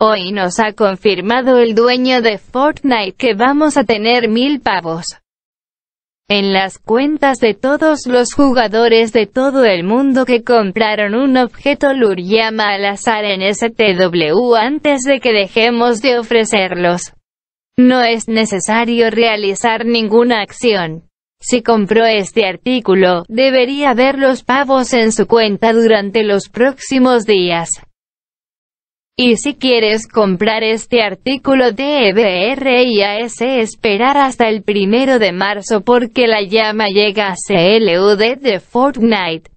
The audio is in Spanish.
Hoy nos ha confirmado el dueño de Fortnite que vamos a tener mil pavos en las cuentas de todos los jugadores de todo el mundo que compraron un objeto Luriama al azar en STW antes de que dejemos de ofrecerlos. No es necesario realizar ninguna acción. Si compró este artículo, debería ver los pavos en su cuenta durante los próximos días. Y si quieres comprar este artículo de EBRIAS esperar hasta el primero de marzo porque la llama llega a CLUD de Fortnite.